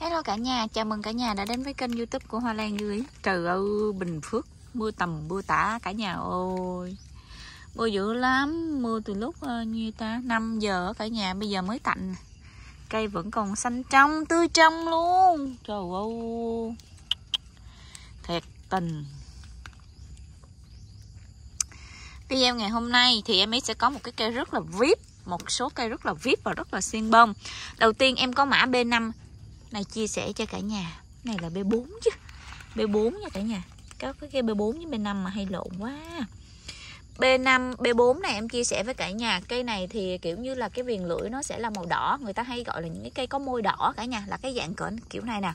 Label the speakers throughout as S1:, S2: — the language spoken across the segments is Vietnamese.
S1: Hello cả nhà, chào mừng cả nhà đã đến với kênh youtube của Hoa Lan như ý. Trời ơi, Bình Phước, mưa tầm mưa tả cả nhà ơi Mưa dữ lắm, mưa từ lúc ờ, như ta 5 giờ cả nhà, bây giờ mới tạnh Cây vẫn còn xanh trong, tươi trong luôn Trời ơi Thiệt tình Video ngày hôm nay thì em ấy sẽ có một cái cây rất là VIP một số cây rất là vip và rất là xiên bông Đầu tiên em có mã B5 này chia sẻ cho cả nhà này là B4 chứ B4 nha cả nhà các cái B4 với B5 mà hay lộn quá B5, B4 này em chia sẻ với cả nhà Cây này thì kiểu như là cái viền lưỡi nó sẽ là màu đỏ Người ta hay gọi là những cái cây có môi đỏ cả nhà Là cái dạng cỡ kiểu này nè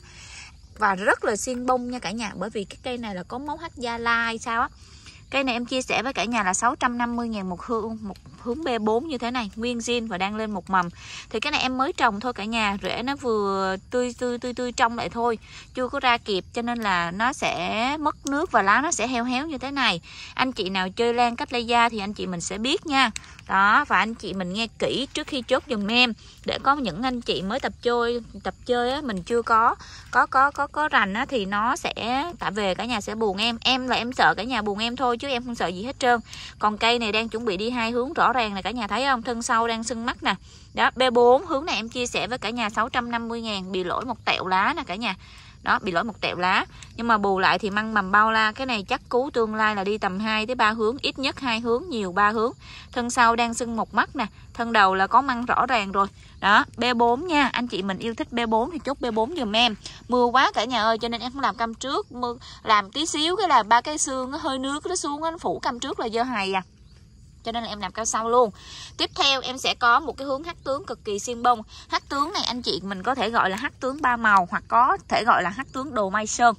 S1: Và rất là xiên bông nha cả nhà Bởi vì cái cây này là có máu hắc gia lai sao á Cây này em chia sẻ với cả nhà là 650.000 một hương một hướng B4 như thế này, nguyên zin và đang lên một mầm. Thì cái này em mới trồng thôi cả nhà, rễ nó vừa tươi tươi tươi tươi trong lại thôi, chưa có ra kịp cho nên là nó sẽ mất nước và lá nó sẽ heo héo như thế này. Anh chị nào chơi lan cách lây da thì anh chị mình sẽ biết nha. Đó và anh chị mình nghe kỹ trước khi chốt dùm em để có những anh chị mới tập chơi tập chơi á mình chưa có có có có có rành á thì nó sẽ cả về cả nhà sẽ buồn em. Em là em sợ cả nhà buồn em thôi chứ em không sợ gì hết trơn còn cây này đang chuẩn bị đi hai hướng rõ ràng này cả nhà thấy không thân sau đang sưng mắt nè đó B4 hướng này em chia sẻ với cả nhà 650 ngàn bị lỗi một tẹo lá nè cả nhà đó bị lỗi một tẹo lá nhưng mà bù lại thì măng mầm bao la cái này chắc cú tương lai là đi tầm 2 tới 3 hướng ít nhất hai hướng nhiều ba hướng thân sau đang sưng một mắt nè thân đầu là có măng rõ ràng rồi đó B4 nha anh chị mình yêu thích B4 thì chốt B4 dùm em mưa quá cả nhà ơi cho nên em không làm cam trước mưa làm tí xíu cái là ba cái xương nó hơi nước nó xuống nó phủ cam trước là dơ hài à cho nên là em làm cao sau luôn tiếp theo em sẽ có một cái hướng hắt tướng cực kỳ xiên bông Hắt tướng này anh chị mình có thể gọi là hắt tướng ba màu hoặc có thể gọi là hắt tướng đồ mai sơn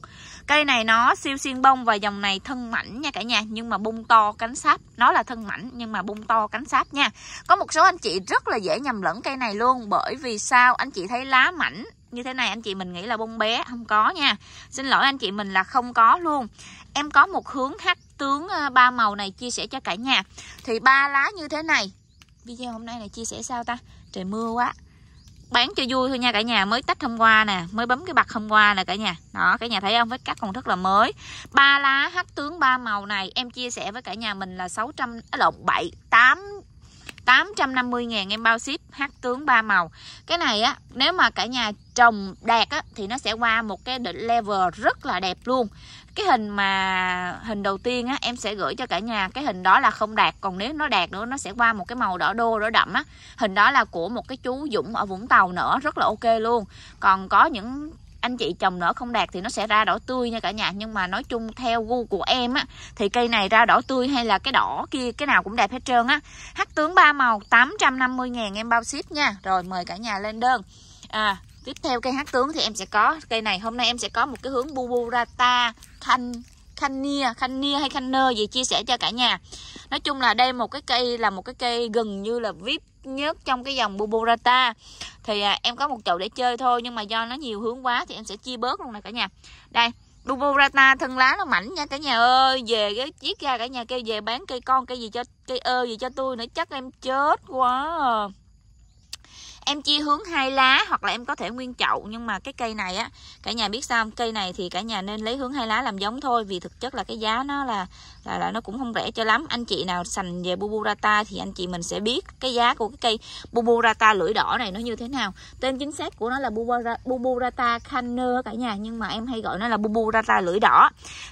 S1: cây này nó siêu xiên bông và dòng này thân mảnh nha cả nhà nhưng mà bung to cánh sáp nó là thân mảnh nhưng mà bung to cánh sáp nha có một số anh chị rất là dễ nhầm lẫn cây này luôn bởi vì sao anh chị thấy lá mảnh như thế này anh chị mình nghĩ là bông bé không có nha xin lỗi anh chị mình là không có luôn em có một hướng hắt tướng ờ, ba màu này chia sẻ cho cả nhà thì ba lá như thế này video hôm nay là chia sẻ sao ta trời mưa quá bán cho vui thôi nha cả nhà mới tách hôm qua nè mới bấm cái bạc hôm qua nè cả nhà đó cả nhà thấy không với các còn rất là mới ba lá hắc tướng ba màu này em chia sẻ với cả nhà mình là 600 à, lộn bảy tám 850.000 em bao ship hắc tướng ba màu cái này á nếu mà cả nhà trồng đạt á, thì nó sẽ qua một cái đỉnh level rất là đẹp luôn cái hình mà hình đầu tiên á em sẽ gửi cho cả nhà cái hình đó là không đạt còn nếu nó đạt nữa nó sẽ qua một cái màu đỏ đô đỏ đậm á hình đó là của một cái chú Dũng ở Vũng Tàu nữa rất là ok luôn còn có những anh chị trồng nở không đạt thì nó sẽ ra đỏ tươi nha cả nhà nhưng mà nói chung theo gu của em á thì cây này ra đỏ tươi hay là cái đỏ kia cái nào cũng đẹp hết trơn á hắc tướng ba màu 850 ngàn em bao ship nha rồi mời cả nhà lên đơn à tiếp theo cây hắc tướng thì em sẽ có cây này hôm nay em sẽ có một cái hướng buburata thanh khania khania hay khanner gì chia sẻ cho cả nhà nói chung là đây một cái cây là một cái cây gần như là vip nhất trong cái dòng Buburata thì à, em có một chậu để chơi thôi nhưng mà do nó nhiều hướng quá thì em sẽ chia bớt luôn nè cả nhà đây Buburata thân lá nó mảnh nha cả nhà ơi về cái chiếc ra cả nhà kêu về bán cây con cây gì cho cây ơ gì cho tôi nữa chắc em chết quá à em chia hướng hai lá hoặc là em có thể nguyên chậu nhưng mà cái cây này á cả nhà biết sao cây này thì cả nhà nên lấy hướng hai lá làm giống thôi vì thực chất là cái giá nó là là, là nó cũng không rẻ cho lắm anh chị nào sành về buburata thì anh chị mình sẽ biết cái giá của cái cây buburata lưỡi đỏ này nó như thế nào tên chính xác của nó là buburata canner cả nhà nhưng mà em hay gọi nó là buburata lưỡi đỏ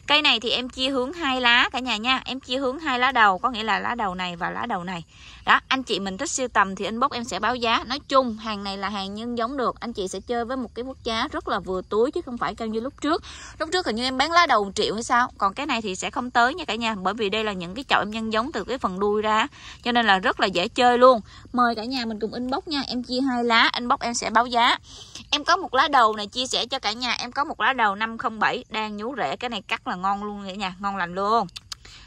S1: cây này thì em chia hướng hai lá cả nhà nha em chia hướng hai lá đầu có nghĩa là lá đầu này và lá đầu này đó anh chị mình thích siêu tầm thì inbox em sẽ báo giá nói chung chung hàng này là hàng nhân giống được anh chị sẽ chơi với một cái mức giá rất là vừa túi chứ không phải cao như lúc trước lúc trước hình như em bán lá đầu triệu hay sao còn cái này thì sẽ không tới nha cả nhà bởi vì đây là những cái chậu em nhân giống từ cái phần đuôi ra cho nên là rất là dễ chơi luôn mời cả nhà mình cùng inbox nha em chia hai lá inbox em sẽ báo giá em có một lá đầu này chia sẻ cho cả nhà em có một lá đầu 507 đang nhú rễ cái này cắt là ngon luôn cả nhà ngon lành luôn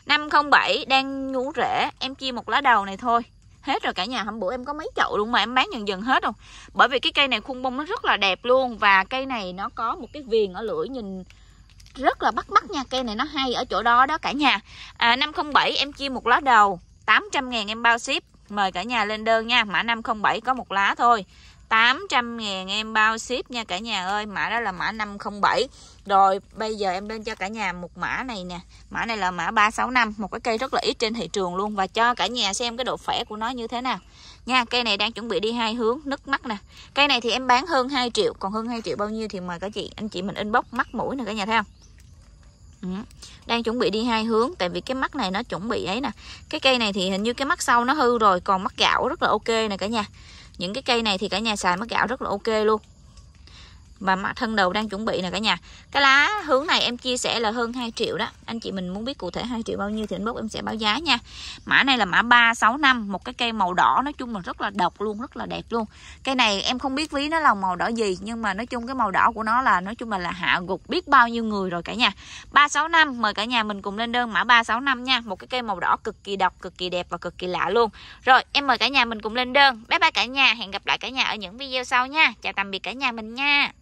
S1: 507 đang nhú rễ em chia một lá đầu này thôi hết rồi cả nhà hôm bữa em có mấy chậu luôn mà em bán dần dần hết rồi bởi vì cái cây này khung bông nó rất là đẹp luôn và cây này nó có một cái viền ở lưỡi nhìn rất là bắt mắt nha cây này nó hay ở chỗ đó đó cả nhà à, 507 em chia một lá đầu 800 ngàn em bao ship mời cả nhà lên đơn nha mã 507 có một lá thôi 800 ngàn em bao ship nha cả nhà ơi mã đó là mã 507 rồi bây giờ em lên cho cả nhà một mã này nè mã này là mã 365 một cái cây rất là ít trên thị trường luôn và cho cả nhà xem cái độ khỏe của nó như thế nào nha cây này đang chuẩn bị đi hai hướng nứt mắt nè cây này thì em bán hơn 2 triệu còn hơn 2 triệu bao nhiêu thì mời cả chị anh chị mình inbox mắt mũi nè cả nhà thấy không ừ, đang chuẩn bị đi hai hướng tại vì cái mắt này nó chuẩn bị ấy nè cái cây này thì hình như cái mắt sau nó hư rồi còn mắt gạo rất là ok nè cả nhà những cái cây này thì cả nhà xài mắc gạo rất là ok luôn và mã thân đầu đang chuẩn bị nè cả nhà cái lá hướng này em chia sẻ là hơn 2 triệu đó anh chị mình muốn biết cụ thể 2 triệu bao nhiêu thì inbox em sẽ báo giá nha mã này là mã 365 một cái cây màu đỏ nói chung là rất là độc luôn rất là đẹp luôn cây này em không biết ví nó là màu đỏ gì nhưng mà nói chung cái màu đỏ của nó là nói chung là là hạ gục biết bao nhiêu người rồi cả nhà 365 mời cả nhà mình cùng lên đơn mã 365 nha một cái cây màu đỏ cực kỳ độc cực kỳ đẹp và cực kỳ lạ luôn rồi em mời cả nhà mình cùng lên đơn bye bye cả nhà hẹn gặp lại cả nhà ở những video sau nha chào tạm biệt cả nhà mình nha